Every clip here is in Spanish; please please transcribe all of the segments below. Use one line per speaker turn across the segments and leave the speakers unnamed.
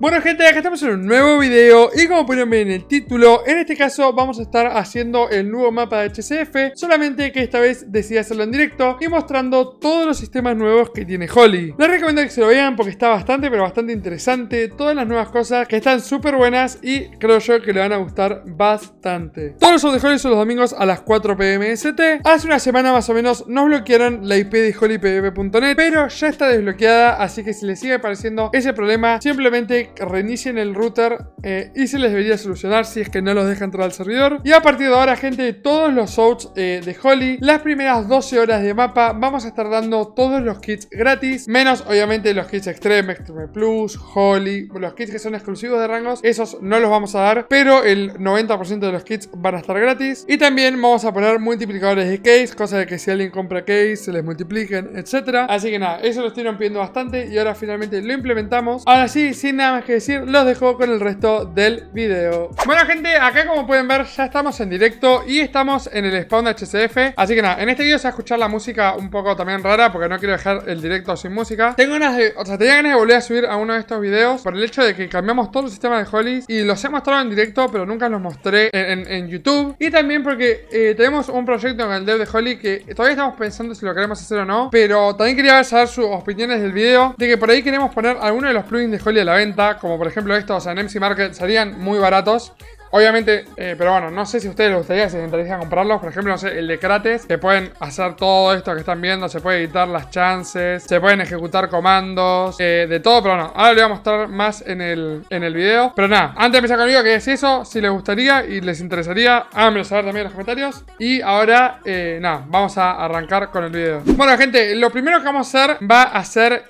Bueno gente, acá estamos en un nuevo video y como pueden ver en el título, en este caso vamos a estar haciendo el nuevo mapa de HCF, solamente que esta vez decidí hacerlo en directo y mostrando todos los sistemas nuevos que tiene Holly. Les recomiendo que se lo vean porque está bastante pero bastante interesante, todas las nuevas cosas que están súper buenas y creo yo que le van a gustar bastante. Todos los shows de Holly son los domingos a las 4 pm ST, hace una semana más o menos nos bloquearon la IP de hollypv.net, pero ya está desbloqueada, así que si les sigue apareciendo ese problema, simplemente reinicien el router eh, y se les debería solucionar si es que no los deja entrar al servidor. Y a partir de ahora, gente, todos los outs eh, de Holly, las primeras 12 horas de mapa, vamos a estar dando todos los kits gratis, menos obviamente los kits Extreme, Extreme Plus, Holly, los kits que son exclusivos de rangos, esos no los vamos a dar, pero el 90% de los kits van a estar gratis. Y también vamos a poner multiplicadores de case, cosa de que si alguien compra case se les multipliquen, etcétera Así que nada, eso lo estoy rompiendo bastante y ahora finalmente lo implementamos. Ahora sí, sin nada que decir, los dejo con el resto del video. Bueno gente, acá como pueden ver ya estamos en directo y estamos en el spawn de HCF. Así que nada, en este video se va a escuchar la música un poco también rara porque no quiero dejar el directo sin música. Tengo ganas de, o sea, tenía ganas de volver a subir a uno de estos videos por el hecho de que cambiamos todo el sistema de Holly y los he mostrado en directo pero nunca los mostré en, YouTube. Y también porque eh, tenemos un proyecto en el dev de Holly que todavía estamos pensando si lo queremos hacer o no. Pero también quería saber sus opiniones del video de que por ahí queremos poner alguno de los plugins de Holly a la venta como por ejemplo estos en MC Market, serían muy baratos Obviamente, eh, pero bueno, no sé si a ustedes les gustaría si les interesan comprarlos. Por ejemplo, no sé, el de Crates, que pueden hacer todo esto que están viendo. Se pueden editar las chances, se pueden ejecutar comandos, eh, de todo, pero bueno, Ahora les voy a mostrar más en el, en el video. Pero nada, antes de empezar conmigo, que es eso? Si les gustaría y les interesaría, háganmelo saber también en los comentarios. Y ahora, eh, nada, vamos a arrancar con el video. Bueno, gente, lo primero que vamos a hacer va a ser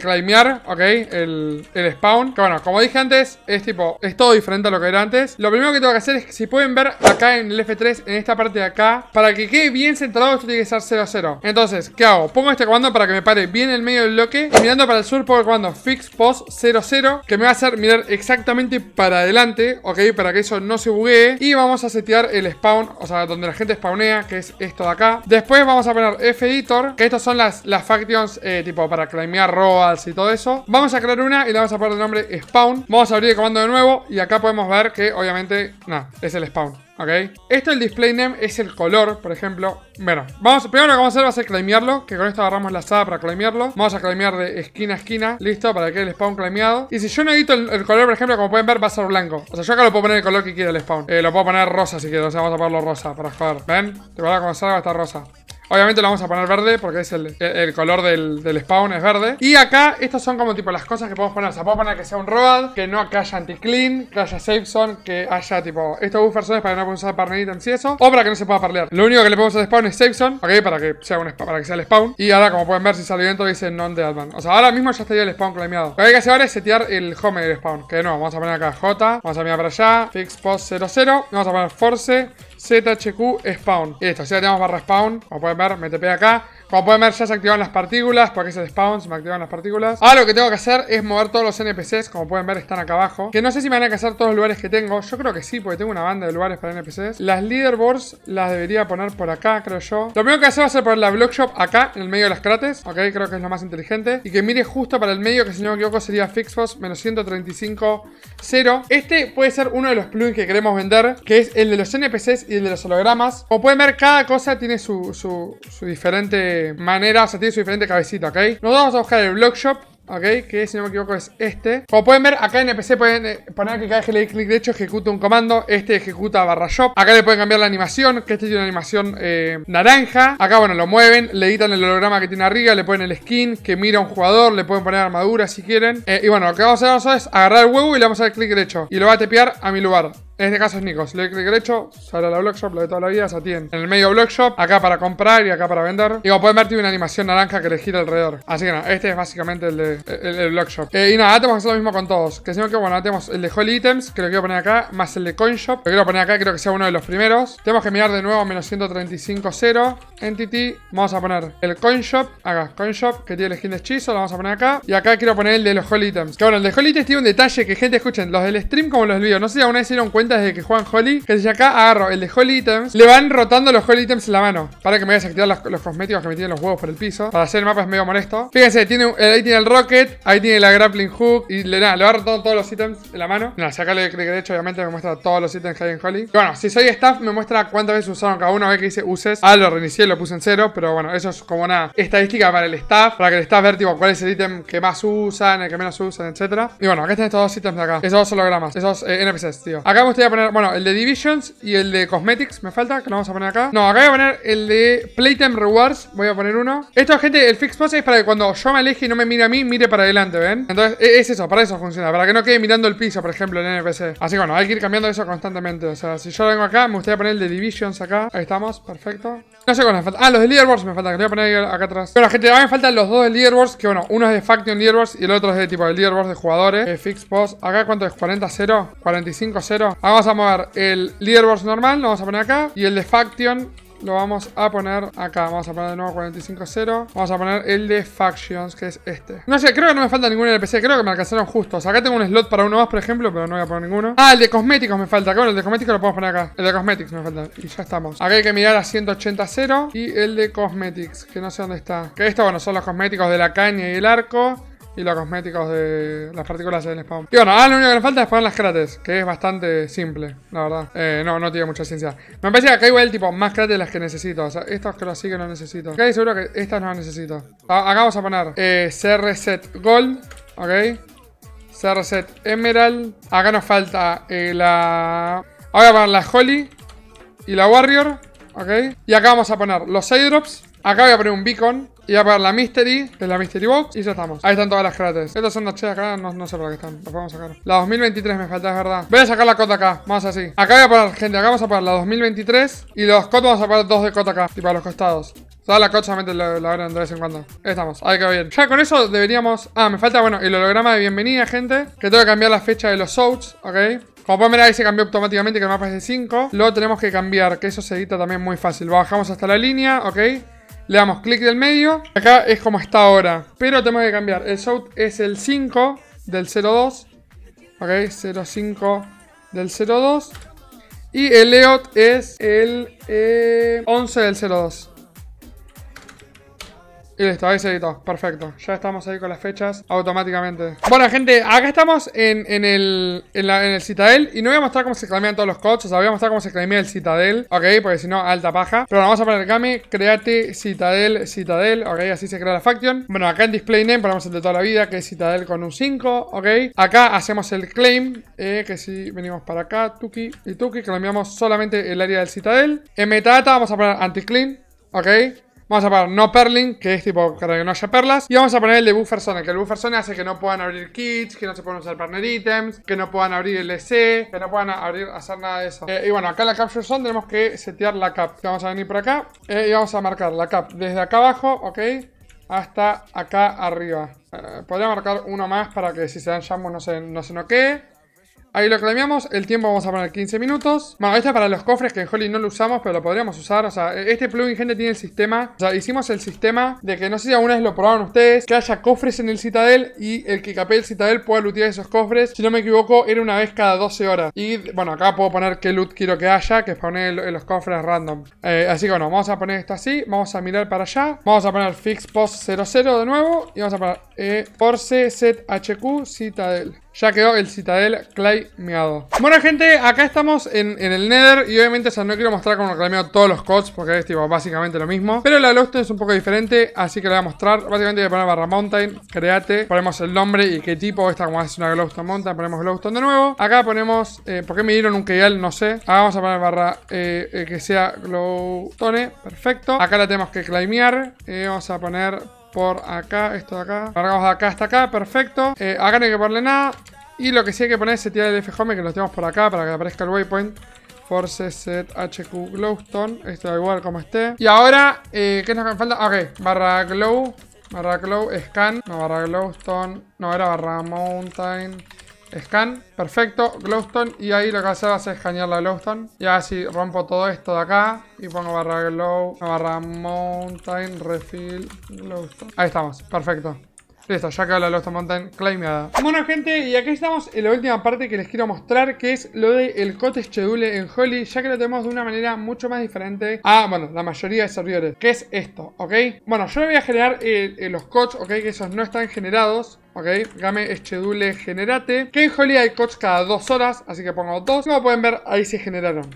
claimear, ¿ok? El, el spawn. Que bueno, como dije antes, es tipo, es todo diferente a lo que antes Lo primero que tengo que hacer es, que si pueden ver acá en el F3, en esta parte de acá Para que quede bien centrado, esto tiene que ser 0 0 Entonces, ¿qué hago? Pongo este comando para que me pare bien en el medio del bloque mirando para el sur pongo el comando fix post 0 0 Que me va a hacer mirar exactamente para adelante, ¿ok? Para que eso no se buguee Y vamos a setear el spawn, o sea, donde la gente spawnea, que es esto de acá Después vamos a poner F-Editor, que estas son las, las factions, eh, tipo, para claimear robots y todo eso Vamos a crear una y le vamos a poner el nombre spawn Vamos a abrir el comando de nuevo y acá podemos ver que obviamente, nada, es el spawn, ¿ok? Esto, el display name, es el color, por ejemplo. Bueno, vamos, primero lo que vamos a hacer va a ser que con esto agarramos la asada para claimearlo. Vamos a claimear de esquina a esquina, listo, para que el spawn claimeado. Y si yo no edito el, color, por ejemplo, como pueden ver, va a ser blanco. O sea, yo acá lo puedo poner el color que quiera el spawn. Eh, lo puedo poner rosa si quiero, o sea, vamos a ponerlo rosa para jugar. ¿Ven? Te voy a comenzar a estar rosa. Obviamente lo vamos a poner verde porque es el, el color del, del, spawn, es verde. Y acá, estas son como tipo las cosas que podemos poner. O sea, podemos poner que sea un road, que no que haya anti-clean, que haya safe zone, que haya tipo... Estos buffers son para que no puedan usar en y eso, o para que no se pueda parlear. Lo único que le podemos hacer spawn es safe zone, ok, para que sea, un, para que sea el spawn. Y ahora, como pueden ver, si sale dentro dice non-deadman. O sea, ahora mismo ya estaría el spawn clameado. Lo que hay que hacer ahora es setear el home del spawn, que no, vamos a poner acá J, vamos a mirar para allá, fix post 00, vamos a poner force... ZHQ Spawn. Y listo, así la tenemos barra Spawn. Como pueden ver, me acá. Como pueden ver ya se activan las partículas Porque es el spawn, se me activan las partículas Ahora lo que tengo que hacer es mover todos los NPCs Como pueden ver están acá abajo Que no sé si me van a cazar todos los lugares que tengo Yo creo que sí, porque tengo una banda de lugares para NPCs Las leaderboards las debería poner por acá, creo yo Lo primero que hacer va a ser poner la block acá En el medio de las crates, ok, creo que es lo más inteligente Y que mire justo para el medio, que si no me equivoco sería Fixbox menos 135 0 Este puede ser uno de los plugins que queremos vender Que es el de los NPCs y el de los hologramas Como pueden ver, cada cosa tiene su diferente manera, o sea, tiene su diferente cabecita, ¿ok? Nos vamos a buscar el blog shop. ¿ok? Que si no me equivoco es este. Como pueden ver, acá en NPC pueden eh, poner que cada vez que le clic derecho ejecuta un comando. Este ejecuta barra shop. Acá le pueden cambiar la animación, que este tiene una animación eh, naranja. Acá, bueno, lo mueven, le editan el holograma que tiene arriba, le ponen el skin, que mira un jugador, le pueden poner armadura si quieren. Eh, y bueno, lo que vamos a hacer es agarrar el huevo y le vamos a dar clic derecho. Y lo va a tepear a mi lugar. En este caso es Nikos, le clic derecho, sale la Blogshop lo de toda la vida, se atiende. En el medio shop. acá para comprar y acá para vender. Y como pueden ver, tiene una animación naranja que le gira alrededor. Así que no, este es básicamente el de el, eh, y nada, tenemos que hacer lo mismo con todos. Que sino que bueno, tenemos el de Holy Items, que lo quiero poner acá, más el de Coin Shop, Lo quiero poner acá, creo que sea uno de los primeros. Tenemos que mirar de nuevo menos 135.0. Entity, vamos a poner el Coin CoinShop, acá, Shop que tiene el skin de hechizo, lo vamos a poner acá. Y acá quiero poner el de los Holy Items. Que bueno, el de Holy Items tiene un detalle que, gente, escuchen, los del stream como los del video. No sé si alguna vez se dieron cuenta desde que juegan Holly que si acá agarro el de Holly Items, le van rotando los Holly Items en la mano. Para que me vayas a activar los, cosméticos que me tienen los huevos por el piso. Para hacer el mapa es medio molesto. Fíjense, tiene, eh, ahí tiene el Rocket, ahí tiene la Grappling Hook, y le, nada, le va rotando todos los ítems en la mano. si acá le, de hecho obviamente me muestra todos los ítems que hay en Holly Y bueno, si soy staff, me muestra cuántas veces usaron cada uno. ver que dice uses. Ah, lo reinicié, lo puse en cero, pero bueno, eso es como una estadística para el staff, para que el staff ver cuál es el ítem que más usan, el que menos usan, etc. Y bueno, acá están estos dos ítems de acá. Esos dos hologramas, esos eh, NPCs, tío. Acá a poner, bueno, el de Divisions y el de Cosmetics, me falta, que lo vamos a poner acá. No, acá voy a poner el de Playtime Rewards, voy a poner uno. Esto, gente, el Fix Post es para que cuando yo me aleje y no me mire a mí, mire para adelante, ¿ven? Entonces, e, es eso, para eso funciona, para que no quede mirando el piso, por ejemplo, el NPC. Así que bueno, hay que ir cambiando eso constantemente. O sea, si yo vengo acá, me gustaría poner el de Divisions acá. Ahí estamos, perfecto. No sé cuándo me falta. Ah, los de Leaderboards me faltan, que voy a poner acá atrás. Bueno, gente, ahora me faltan los dos de Leaderboards, que bueno, uno es de Faction Leaderboards y el otro es de tipo de Leaderboards de jugadores. fix Pose, acá cuánto es, 40-0, 45-0 vamos a mover el leaderboard normal, lo vamos a poner acá. Y el de faction lo vamos a poner acá. Vamos a poner de nuevo 45.0. Vamos a poner el de Factions, que es este. No sé, creo que no me falta ningún NPC. Creo que me alcanzaron justos. acá tengo un slot para uno más, por ejemplo, pero no voy a poner ninguno. Ah, el de cosméticos me falta. Bueno, el de cosméticos lo podemos poner acá. El de cosméticos me falta. Y ya estamos. Acá hay que mirar a 180.0. Y el de cosmetics, que no sé dónde está. Que esto, bueno, son los cosméticos de la caña y el arco y los cosméticos de las partículas del spawn. Y bueno, ahora lo único que nos falta es poner las crates, que es bastante simple, la verdad. Eh, no, no tiene mucha ciencia. Me parece que acá igual, tipo, más crates de las que necesito. O sea, estas creo así que no necesito. Acá seguro que estas no las necesito. Ah, acá vamos a poner eh, Gold, ok. CRZ Emerald. Acá nos falta eh, la... Ahora voy a poner la Holly y la Warrior, ok. Y acá vamos a poner los drops Acá voy a poner un beacon. Y voy a poner la mystery de la mystery box. Y ya estamos. Ahí están todas las crates. Estas son las checas, acá. No, sé por qué están. Las podemos sacar. La 2023 me falta, es verdad. Voy a sacar la cota acá. Más así. Acá voy a poner, gente. Acá vamos a poner la 2023. Y los cotos vamos a poner dos de cota acá. tipo para los costados. Toda la cocha mete la, la de vez en cuando. Ahí estamos, ahí que bien. Ya con eso deberíamos. Ah, me falta, bueno, el holograma de bienvenida, gente. Que tengo que cambiar la fecha de los outs, ¿ok? Como pueden ver ahí se cambió automáticamente que el mapa es de 5. Lo tenemos que cambiar, que eso se edita también muy fácil. Bajamos hasta la línea, ¿ok? Le damos clic del medio. Acá es como está ahora. Pero tengo que cambiar. El shout es el 5 del 02. Ok, 05 del 02. Y el leot es el 11 eh, del 02. Y listo, ahí se editó. Perfecto. Ya estamos ahí con las fechas automáticamente. Bueno, gente, acá estamos en, el, en, el Citadel. Y no voy a mostrar cómo se clamean todos los coches. O sea, voy a mostrar cómo se clamea el Citadel. Ok, porque si no, alta paja. Pero vamos a poner el Create Citadel, Citadel. Ok, así se crea la faction. Bueno, acá en Display Name ponemos el de toda la vida, que es Citadel con un 5. Ok, acá hacemos el claim. Eh, que si venimos para acá, Tuki y Tuki, clameamos solamente el área del Citadel. En metadata vamos a poner anti-clean. Ok. Vamos a poner no perling, que es tipo para que no haya perlas. Y vamos a poner el de buffer zone, que el buffer zone hace que no puedan abrir kits, que no se puedan usar partner items, que no puedan abrir LC, e que no puedan abrir, hacer nada de eso. Eh, y bueno, acá en la capture zone tenemos que setear la cap. Vamos a venir por acá eh, y vamos a marcar la cap desde acá abajo, ok, hasta acá arriba. Eh, podría marcar uno más para que si se dan jambos no se, no se noquee. Ahí lo clameamos, el tiempo vamos a poner 15 minutos. Bueno, esto para los cofres que en Holly no lo usamos, pero lo podríamos usar. O sea, e-, este plugin, gente, tiene el sistema. O sea, hicimos el sistema de que no sé si alguna vez lo probaron ustedes, que haya cofres en el Citadel y el que capee el Citadel pueda lootear esos cofres. Si no me equivoco, era una vez cada 12 horas. Y bueno, acá puedo poner qué loot quiero que haya, que para poner los cofres random. Eh, así que bueno, vamos a poner esto así, vamos a mirar para allá. Vamos a poner fix 00 de nuevo y vamos a poner eh, por hq Citadel. Ya quedó el Citadel Climeado. Bueno, gente, acá estamos en, el Nether. Y obviamente, o sea, no quiero mostrar cómo climeado todos los CODs. Porque es tipo básicamente lo mismo. Pero la glowstone es un poco diferente. Así que le voy a mostrar. Básicamente voy a poner barra Mountain. créate Ponemos el nombre y qué tipo. Esta como es una Glowstone Mountain. Ponemos Glowstone de nuevo. Acá ponemos. Eh, ¿Por qué me dieron un Keyal? No sé. Acá vamos a poner barra eh, eh, que sea Glowstone. Perfecto. Acá la tenemos que climear. vamos a poner por acá, esto de acá. Cargamos de acá hasta acá, perfecto. acá no hay que ponerle nada. Y lo que sí hay que poner es el F-Home, que lo tenemos por acá para que aparezca el waypoint. Force set HQ Glowstone. Esto da igual como esté. Y ahora, eh, ¿qué nos falta? Ok, barra glow. Barra glow scan. No, barra glowstone. No, era barra mountain. Scan, perfecto, glowstone y ahí lo que hacer va a escanear la glowstone Y así rompo todo esto de acá y pongo barra glow, barra mountain, refill, glowstone Ahí estamos, perfecto Listo, ya acá la Lost Mountain climbada. Bueno, gente, y aquí estamos en la última parte que les quiero mostrar, que es lo del el schedule en Holly, ya que lo tenemos de una manera mucho más diferente a, bueno, la mayoría de servidores, que es esto, ¿ok? Bueno, yo le voy a generar los cots, ¿ok? Que esos no están generados. ¿ok? Game Schedule Generate. Que en Holly hay coach cada dos horas, así que pongo dos. Como pueden ver, ahí se generaron.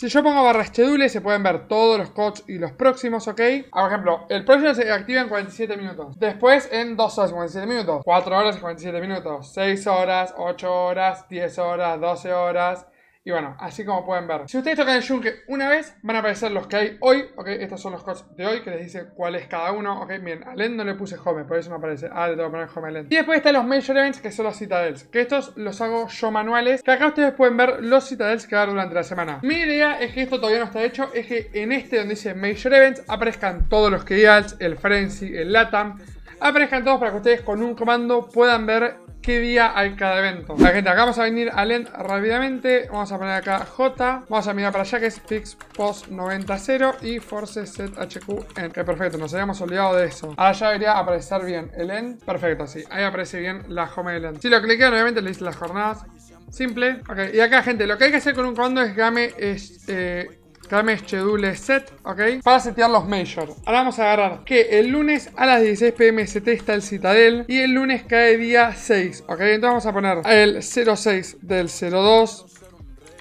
Si yo pongo barra schedule, se pueden ver todos los codes y los próximos, ¿ok? Ah, por ejemplo, el próximo se activa en 47 minutos. Después en 2 horas y 47 minutos. 4 horas y 47 minutos. 6 horas, 8 horas, 10 horas, 12 horas, y bueno, así como pueden ver. Si ustedes tocan el yunque una vez, van a aparecer los que hay hoy, ¿ok? Estos son los codes de hoy, que les dice cuál es cada uno, ¿ok? Miren, a Len no le puse home, por eso me aparece. Ah, le tengo que poner home a Y después están los major events, que son los citadels, que estos los hago yo manuales, que acá ustedes pueden ver los citadels que va durante la semana. Mi idea es que esto todavía no está hecho, es que en este donde dice major events aparezcan todos los que el frenzy, el latam, aparezcan todos para que ustedes con un comando puedan ver qué día hay cada evento. Vale, gente, acá vamos a venir al End rápidamente. Vamos a poner acá J. Vamos a mirar para allá que es Fix Post 90.0 y Force Set HQ. Que perfecto, nos habíamos olvidado de eso. Ahora ya debería aparecer bien el end. Perfecto, sí. Ahí aparece bien la home del end. Si lo cliquean, nuevamente le dice las jornadas. Simple. Ok, y acá, gente, lo que hay que hacer con un comando es game es, eh, Clame schedule set, ¿ok? Para setear los majors. Ahora vamos a agarrar que el lunes a las 16 pm se está el Citadel y el lunes cae día 6, ¿ok? Entonces vamos a poner el 06 del 02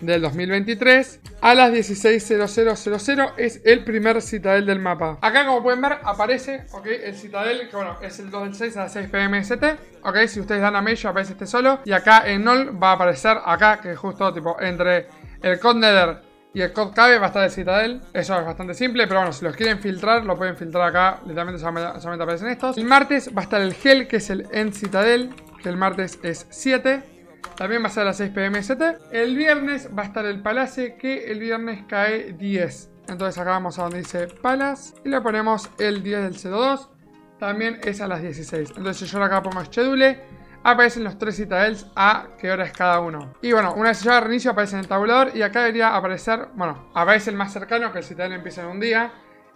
del 2023 a las 16.0000 es el primer citadel del mapa. Acá como pueden ver aparece ¿ok? el citadel, que bueno, es el 2 del 6 a las 6 pm Ok, si ustedes dan a Major aparece este solo. Y acá en NOL va a aparecer acá, que es justo tipo entre el Condeder y el COD cabe va a estar de Citadel. Eso es bastante simple, pero bueno, si los quieren filtrar, lo pueden filtrar acá. Literalmente solamente aparecen estos. El martes va a estar el GEL, que es el End Citadel, que el martes es 7. También va a ser a las 6 pm 7. El viernes va a estar el Palace, que el viernes cae 10. Entonces acá vamos a donde dice Palace y le ponemos el 10 del 02. También es a las 16. Entonces yo acá pongo schedule aparecen los tres citadels a qué hora es cada uno. Y bueno, una vez yo reinicio aparece en el tabulador y acá debería aparecer, bueno, aparece el más cercano que el citadel empieza en un día.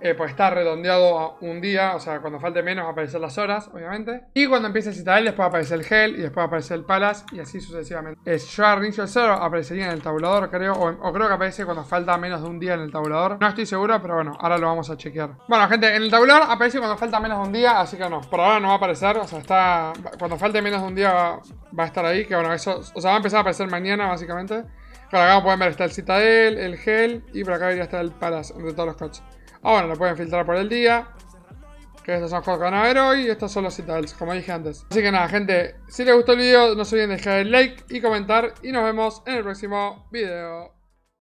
Eh, pues está redondeado a un día, o sea, cuando falte menos aparecer las horas, obviamente. Y cuando empiece el Citadel, después aparecer el gel y después aparecer el Palace, y así sucesivamente. El Shard el Zero aparecería en el tabulador, creo, o, creo que aparece cuando falta menos de un día en el tabulador. No estoy seguro, pero bueno, ahora lo vamos a chequear. Bueno, gente, en el tabulador aparece cuando falta menos de un día, así que no, por ahora no va a aparecer, o sea, está... Cuando falte menos de un día va, a estar ahí, que bueno, eso... O sea, va a empezar a aparecer mañana, básicamente. Pero acá pueden ver está el Citadel, el gel y por acá debería estar el Palace, entre todos los coches. Ahora lo pueden filtrar por el día. Que estos son juegos que van a ver hoy. Y estos son los citas, como dije antes. Así que nada, gente. Si les gustó el video, no se olviden de dejar el like y comentar. Y nos vemos en el próximo video.